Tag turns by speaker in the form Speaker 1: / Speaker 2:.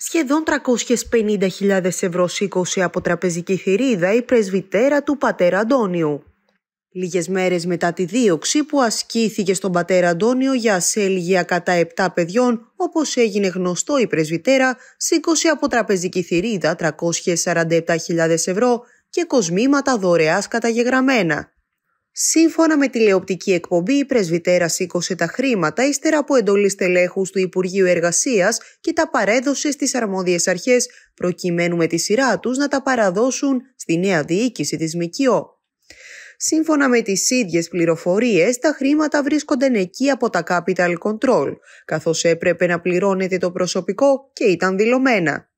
Speaker 1: Σχεδόν 350.000 ευρώ σήκωσε από τραπεζική θηρίδα η πρεσβυτέρα του πατέρα Αντώνιου. Λίγες μέρες μετά τη δίωξη που ασκήθηκε στον πατέρα Αντώνιο για ασέλγια κατά 7 παιδιών, όπως έγινε γνωστό η πρεσβυτέρα, σήκωσε από τραπεζική θηρίδα 347.000 ευρώ και κοσμήματα δωρεάς καταγεγραμμένα. Σύμφωνα με τηλεοπτική εκπομπή, η πρεσβυτέρα σήκωσε τα χρήματα ύστερα από εντολή στελέχους του Υπουργείου Εργασίας και τα παρέδωσε στις αρμόδιες αρχές, προκειμένου με τη σειρά τους να τα παραδώσουν στη νέα διοίκηση της ΜΚΟ. Σύμφωνα με τις ίδιες πληροφορίες, τα χρήματα βρίσκονταν εκεί από τα Capital Control, καθώς έπρεπε να πληρώνεται το προσωπικό και ήταν δηλωμένα.